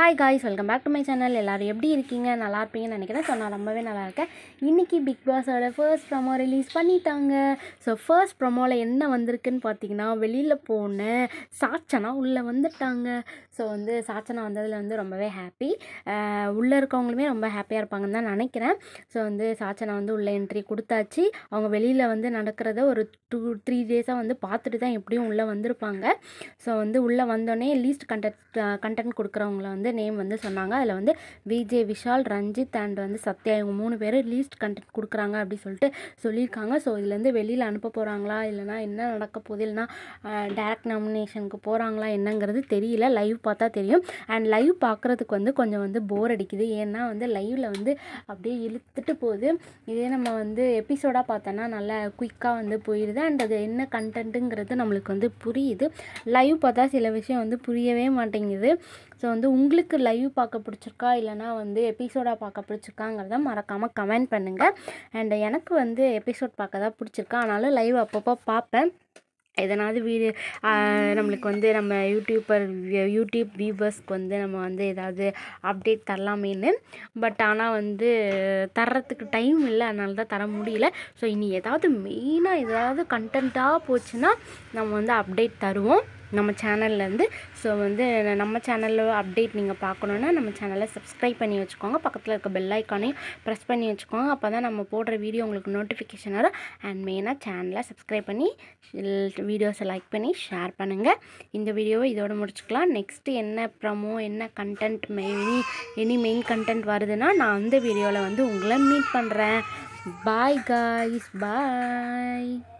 hi guys welcome back to my channel எல்லோரும் எப்படி இருக்கீங்க நல்லா இருப்பீங்கன்னு நினைக்கிறேன் ஸோ நான் ரொம்பவே நல்லா இருக்கேன் இன்றைக்கி பிக் பாஸோட ஃபர்ஸ்ட் ப்ரொமோ ரிலீஸ் பண்ணிட்டாங்க ஸோ ஃபர்ஸ்ட் ப்ரொமோவில் என்ன வந்திருக்குன்னு பார்த்தீங்கன்னா வெளியில் போன சாச்சனா உள்ளே வந்துட்டாங்க ஸோ வந்து சாச்சனா வந்ததில் வந்து ரொம்பவே ஹாப்பி உள்ளே இருக்கவங்களுமே ரொம்ப ஹாப்பியாக இருப்பாங்கன்னு தான் நினைக்கிறேன் ஸோ வந்து சாச்சனா வந்து உள்ளே என்ட்ரி கொடுத்தாச்சு அவங்க வெளியில் வந்து நடக்கிறத ஒரு டூ த்ரீ டேஸாக வந்து பார்த்துட்டு தான் எப்படியும் உள்ளே வந்திருப்பாங்க ஸோ வந்து உள்ளே வந்தோடனே லீஸ்ட் கண்டென்ட் கண்டென்ட் கொடுக்குறவங்கள வந்து வந்து நேம் வந்து சொன்னாங்க அதில் வந்து விஜே விஷால் ரஞ்சித் அண்ட் வந்து சத்யா இவங்க மூணு பேர் லீஸ்ட் கண்டென்ட் கொடுக்குறாங்க அப்படின்னு சொல்லிட்டு சொல்லியிருக்காங்க ஸோ இதுலேருந்து வெளியில் அனுப்ப போகிறாங்களா இல்லைனா என்ன நடக்க போகுது இல்லைனா டேரக்ட் நாமினேஷனுக்கு போகிறாங்களா என்னங்கிறது தெரியல லைவ் பார்த்தா தெரியும் அண்ட் லைவ் பார்க்குறதுக்கு வந்து கொஞ்சம் வந்து போர் அடிக்குது ஏன்னா வந்து லைவில் வந்து அப்படியே இழுத்துட்டு போகுது இதே நம்ம வந்து எபிசோடாக பார்த்தோன்னா நல்லா குயிக்காக வந்து போயிடுது அண்ட் அது என்ன கண்டென்ட்டுங்கிறது நம்மளுக்கு வந்து புரியுது லைவ் பார்த்தா சில விஷயம் வந்து புரியவே மாட்டேங்குது ஸோ வந்து உங்களுக்கு லைவ் பார்க்க பிடிச்சிருக்கா இல்லைனா வந்து எபிசோடாக பார்க்க பிடிச்சிருக்காங்கிறத மறக்காமல் கமெண்ட் பண்ணுங்கள் அண்ட் எனக்கு வந்து எபிசோட் பார்க்க தான் பிடிச்சிருக்கா ஆனாலும் லைவ் அப்பப்போ பார்ப்பேன் எதனாவது வீடு நம்மளுக்கு வந்து நம்ம யூடியூப்பர் யூடியூப் வியூவர்ஸ்க்கு வந்து நம்ம வந்து ஏதாவது அப்டேட் தரலாமேன்னு பட் ஆனால் வந்து தர்றதுக்கு டைம் இல்லை அதனால தான் தர முடியல ஸோ இனி ஏதாவது மெயினாக ஏதாவது கண்டாக போச்சுன்னா நம்ம வந்து அப்டேட் தருவோம் நம்ம சேனல்லேருந்து ஸோ வந்து நம்ம சேனலில் அப்டேட் நீங்கள் பார்க்கணுன்னா நம்ம சேனலை சப்ஸ்கிரைப் பண்ணி வச்சுக்கோங்க பக்கத்தில் இருக்க பெல் ஐக்கானையும் ப்ரெஸ் பண்ணி வச்சுக்கோங்க அப்போ தான் நம்ம போடுற வீடியோ உங்களுக்கு நோட்டிஃபிகேஷன் வரும் அண்ட் மெயினாக சேனலை சப்ஸ்கிரைப் பண்ணி வீடியோஸை லைக் பண்ணி ஷேர் பண்ணுங்கள் இந்த வீடியோவை இதோடு முடிச்சுக்கலாம் நெக்ஸ்ட்டு என்ன ப்ரமோ என்ன content main any main content வருதுன்னா நான் அந்த வீடியோவில் வந்து உங்களை மீட் பண்ணுறேன் பாய் காய்ஸ் பாய்